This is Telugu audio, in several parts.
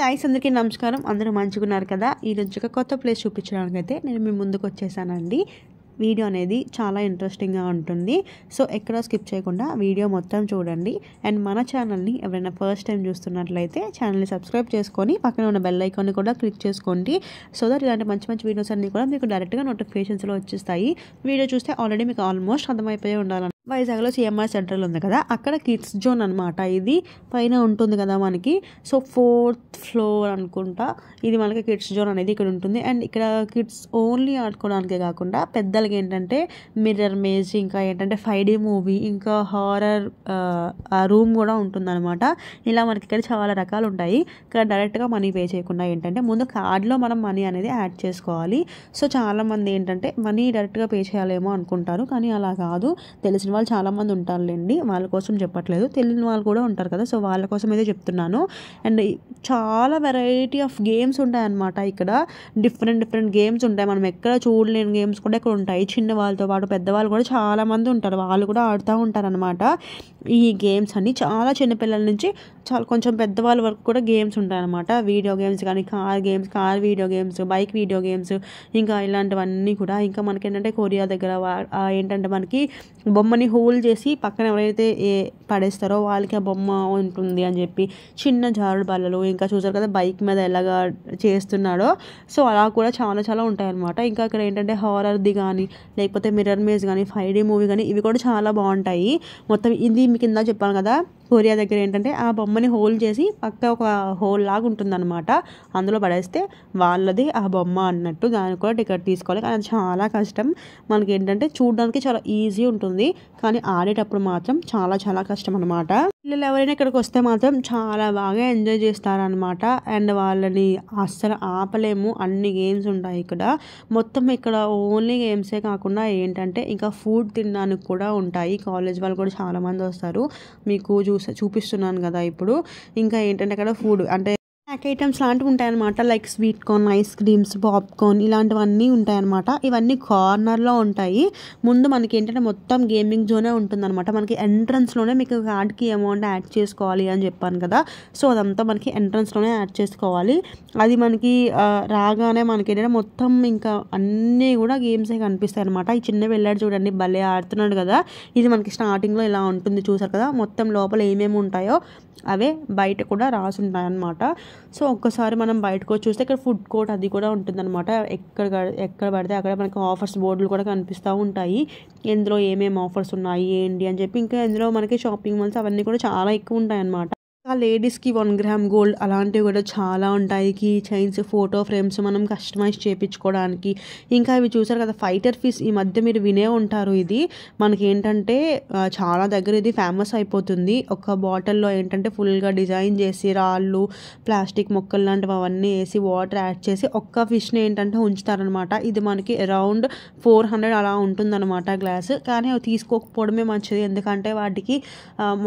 గాయస్ అందరికీ నమస్కారం అందరూ ఉన్నారు కదా ఈరోజు ఒక కొత్త ప్లేస్ చూపించడానికి అయితే నేను మీ ముందుకు వచ్చేసానండి వీడియో అనేది చాలా ఇంట్రెస్టింగ్గా ఉంటుంది సో ఎక్కడ స్కిప్ చేయకుండా వీడియో మొత్తం చూడండి అండ్ మన ఛానల్ని ఎవరైనా ఫస్ట్ టైం చూస్తున్నట్లయితే ఛానల్ని సబ్స్క్రైబ్ చేసుకొని పక్కన ఉన్న బెల్ ఐకాన్ని కూడా క్లిక్ చేసుకోండి సో దట్ ఇలాంటి మంచి మంచి వీడియోస్ అన్నీ కూడా మీకు డైరెక్ట్గా నోటిఫికేషన్స్లో వచ్చేస్తాయి వీడియో చూస్తే ఆల్రెడీ మీకు ఆల్మోస్ట్ అర్థమైపోయి ఉండాలి వైజాగ్లో సిఎంఆర్ సెంట్రల్ ఉంది కదా అక్కడ కిడ్స్ జోన్ అనమాట ఇది పైన ఉంటుంది కదా మనకి సో ఫోర్త్ ఫ్లోర్ అనుకుంటా ఇది మనకి కిడ్స్ జోన్ అనేది ఇక్కడ ఉంటుంది అండ్ ఇక్కడ కిడ్స్ ఓన్లీ ఆడుకోవడానికే కాకుండా పెద్దలకి ఏంటంటే మిర్రర్ మేజ్ ఇంకా ఏంటంటే ఫైవ్ డే మూవీ ఇంకా హారర్ రూమ్ కూడా ఉంటుందన్నమాట ఇలా మనకి ఇక్కడ చాలా రకాలు ఉంటాయి ఇక్కడ డైరెక్ట్గా మనీ పే చేయకుండా ఏంటంటే ముందు కార్డులో మనం మనీ అనేది యాడ్ చేసుకోవాలి సో చాలామంది ఏంటంటే మనీ డైరెక్ట్గా పే చేయాలేమో అనుకుంటారు కానీ అలా కాదు తెలిసిన తెలిసిన వాళ్ళు చాలామంది ఉంటారులేండి వాళ్ళ కోసం చెప్పట్లేదు తెలియని వాళ్ళు కూడా ఉంటారు కదా సో వాళ్ళ కోసం అయితే చెప్తున్నాను అండ్ చాలా వెరైటీ ఆఫ్ గేమ్స్ ఉంటాయన్నమాట ఇక్కడ డిఫరెంట్ డిఫరెంట్ గేమ్స్ ఉంటాయి మనం ఎక్కడ చూడలేని గేమ్స్ కూడా ఇక్కడ ఉంటాయి చిన్న వాళ్ళతో పాటు పెద్దవాళ్ళు కూడా చాలామంది ఉంటారు వాళ్ళు కూడా ఆడుతూ ఉంటారనమాట ఈ గేమ్స్ అన్నీ చాలా చిన్నపిల్లల నుంచి చాలా కొంచెం పెద్దవాళ్ళ వరకు కూడా గేమ్స్ ఉంటాయన్నమాట వీడియో గేమ్స్ కానీ car games car video games bike video games ఇంకా ఇలాంటివన్నీ కూడా ఇంకా మనకి ఏంటంటే కొరియా దగ్గర ఏంటంటే మనకి బొమ్మని హోల్డ్ చేసి పక్కన ఎవరైతే ఏ పడేస్తారో వాళ్ళకి ఆ బొమ్మ ఉంటుంది అని చెప్పి చిన్న జారుడు బల్లలు ఇంకా చూసారు కదా బైక్ మీద ఎలాగా చేస్తున్నాడో సో అలా కూడా చాలా చాలా ఉంటాయన్నమాట ఇంకా అక్కడ ఏంటంటే హారర్ది కానీ లేకపోతే మిర్రర్ మేజ్ కానీ ఫైవ్ మూవీ కానీ ఇవి కూడా చాలా బాగుంటాయి మొత్తం ఇది మీకు కింద చెప్పాను కదా కొరియా దగ్గర ఏంటంటే ఆ బొమ్మని హోల్డ్ చేసి పక్క ఒక హోల్ లాగా ఉంటుందన్నమాట అందులో పడేస్తే వాళ్ళది ఆ బొమ్మ అన్నట్టు దానికి కూడా టికెట్ తీసుకోవాలి కానీ అది చాలా కష్టం మనకి ఏంటంటే చూడడానికి చాలా ఈజీ ఉంటుంది కానీ ఆడేటప్పుడు మాత్రం చాలా చాలా కష్టం అనమాట పిల్లలు ఎవరైనా ఇక్కడికి వస్తే మాత్రం చాలా బాగా ఎంజాయ్ చేస్తారనమాట అండ్ వాళ్ళని అస్సలు ఆపలేము అన్ని గేమ్స్ ఉంటాయి ఇక్కడ మొత్తం ఇక్కడ ఓన్లీ గేమ్సే కాకుండా ఏంటంటే ఇంకా ఫుడ్ తినడానికి కూడా ఉంటాయి కాలేజ్ వాళ్ళు కూడా చాలామంది వస్తారు మీకు చూస చూపిస్తున్నాను కదా ఇప్పుడు ఇంకా ఏంటంటే అక్కడ ఫుడ్ అంటే స్నాక్ ఐటమ్స్ లాంటివి ఉంటాయన్నమాట like sweet corn ice creams popcorn ఇలాంటివన్నీ ఉంటాయన్నమాట ఇవన్నీ కార్నర్లో ఉంటాయి ముందు మనకి ఏంటంటే మొత్తం గేమింగ్ జోనే ఉంటుందన్నమాట మనకి ఎంట్రన్స్లోనే మీకు కార్డ్కి అమౌంట్ యాడ్ చేసుకోవాలి అని చెప్పాను కదా సో అదంతా మనకి ఎంట్రన్స్లోనే యాడ్ చేసుకోవాలి అది మనకి రాగానే మనకి ఏంటంటే మొత్తం ఇంకా అన్నీ కూడా గేమ్సే కనిపిస్తాయి అనమాట ఈ చిన్న వెళ్ళాడు చూడండి భలే ఆడుతున్నాడు కదా ఇది మనకి స్టార్టింగ్లో ఇలా ఉంటుంది చూసారు కదా మొత్తం లోపల ఏమేమి ఉంటాయో అవే బయట కూడా రాసుంటాయన్నమాట సో ఒక్కసారి మనం బయటకు వచ్చి చూస్తే ఇక్కడ ఫుడ్ కోర్ట్ అది కూడా ఉంటుందన్నమాట ఎక్కడ ఎక్కడ పడితే అక్కడ మనకి ఆఫర్స్ బోర్డులు కూడా కనిపిస్తూ ఉంటాయి ఎందులో ఏమేమి ఆఫర్స్ ఉన్నాయి ఏంటి అని చెప్పి ఇంకా ఇందులో మనకి షాపింగ్ మాల్స్ అవన్నీ కూడా చాలా ఎక్కువ ఉంటాయన్నమాట ఆ లేడీస్కి వన్ గ్రామ్ గోల్డ్ అలాంటివి కూడా చాలా ఉంటాయి కీ చైన్స్ ఫోటో ఫ్రేమ్స్ మనం కస్టమైజ్ చేయించుకోవడానికి ఇంకా ఇవి చూసారు కదా ఫైటర్ ఫిష్ ఈ మధ్య మీరు వినే ఉంటారు ఇది మనకి ఏంటంటే చాలా దగ్గర ఇది ఫేమస్ అయిపోతుంది ఒక బాటిల్లో ఏంటంటే ఫుల్గా డిజైన్ చేసి రాళ్ళు ప్లాస్టిక్ మొక్కలు లాంటివి అవన్నీ వేసి వాటర్ యాడ్ చేసి ఒక్క ఫిష్ని ఏంటంటే ఉంచుతారనమాట ఇది మనకి అరౌండ్ ఫోర్ హండ్రెడ్ అలా ఉంటుందన్నమాట గ్లాస్ కానీ అవి తీసుకోకపోవడమే మంచిది ఎందుకంటే వాటికి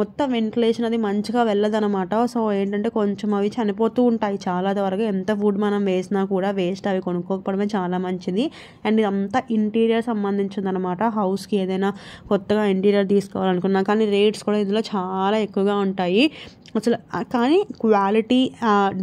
మొత్తం వెంటిలేషన్ అది మంచిగా వెళ్ళదని అనమాట సో ఏంటంటే కొంచెం అవి చనిపోతూ ఉంటాయి చాలా వరకు ఎంత ఫుడ్ మనం వేసినా కూడా వేస్ట్ అవి కొనుక్కోకపోవడమే చాలా మంచిది అండ్ ఇదంతా ఇంటీరియర్ సంబంధించిందనమాట హౌస్కి ఏదైనా కొత్తగా ఇంటీరియర్ తీసుకోవాలనుకున్నా కానీ రేట్స్ కూడా ఇందులో చాలా ఎక్కువగా ఉంటాయి అసలు కానీ క్వాలిటీ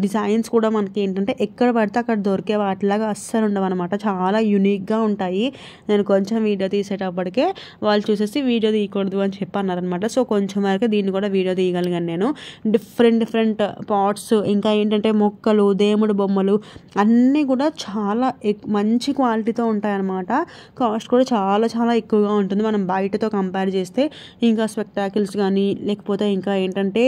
డిజైన్స్ కూడా మనకి ఏంటంటే ఎక్కడ పడితే అక్కడ దొరికే వాటిలాగా అస్సలు ఉండవు అనమాట చాలా యూనిక్గా ఉంటాయి నేను కొంచెం వీడియో తీసేటప్పటికే వాళ్ళు చూసేసి వీడియో తీయకూడదు అని చెప్పి అన్నారనమాట సో కొంచెం వరకు దీన్ని కూడా వీడియో తీయగలిగాను నేను డిఫరెంట్ డిఫరెంట్ పాట్స్ ఇంకా ఏంటంటే మొక్కలు దేముడు బొమ్మలు అన్నీ కూడా చాలా మంచి క్వాలిటీతో ఉంటాయన్నమాట కాస్ట్ కూడా చాలా చాలా ఎక్కువగా ఉంటుంది మనం బయటతో కంపేర్ చేస్తే ఇంకా స్పెక్టాకిల్స్ కానీ లేకపోతే ఇంకా ఏంటంటే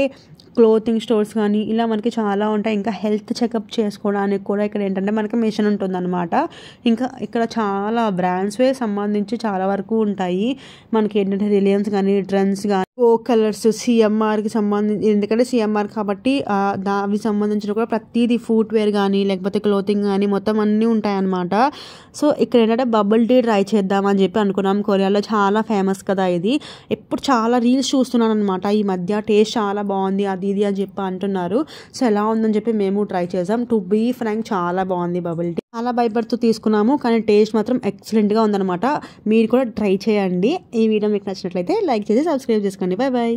క్లోతింగ్ స్టోర్స్ కానీ ఇలా మనకి చాలా ఉంటాయి ఇంకా హెల్త్ చెకప్ చేసుకోవడానికి కూడా ఇక్కడ ఏంటంటే మనకి మిషన్ ఉంటుందన్నమాట ఇంకా ఇక్కడ చాలా బ్రాండ్స్వే సంబంధించి చాలా వరకు ఉంటాయి మనకి ఏంటంటే రిలయన్స్ కానీ ట్రెండ్స్ కానీ ఓ కలర్స్ సిఎంఆర్కి సంబంధించి ఎందుకంటే సిఎంఆర్ కాబట్టి అవి సంబంధించిన కూడా ప్రతిదీ ఫుట్వేర్ కానీ లేకపోతే క్లోతింగ్ కానీ మొత్తం అన్నీ ఉంటాయన్నమాట సో ఇక్కడ ఏంటంటే బబుల్ టీ ట్రై చేద్దామని చెప్పి అనుకున్నాం కొరియాలో చాలా ఫేమస్ కదా ఇది ఎప్పుడు చాలా రీల్స్ చూస్తున్నాను అనమాట ఈ మధ్య టేస్ట్ చాలా బాగుంది అది ఇది అని చెప్పి అంటున్నారు సో ఎలా ఉందని చెప్పి మేము ట్రై చేసాం టు బీ ఫ్రాంక్ చాలా బాగుంది బబుల్ టీ చాలా భయపడుతూ తీసుకున్నాము కానీ టేస్ట్ మాత్రం ఎక్సలెంట్గా ఉందన్నమాట మీరు కూడా ట్రై చేయండి ఈ వీడియో మీకు నచ్చినట్లయితే లైక్ చేసి సబ్స్క్రైబ్ చేసుకోండి బాయ్ బాయ్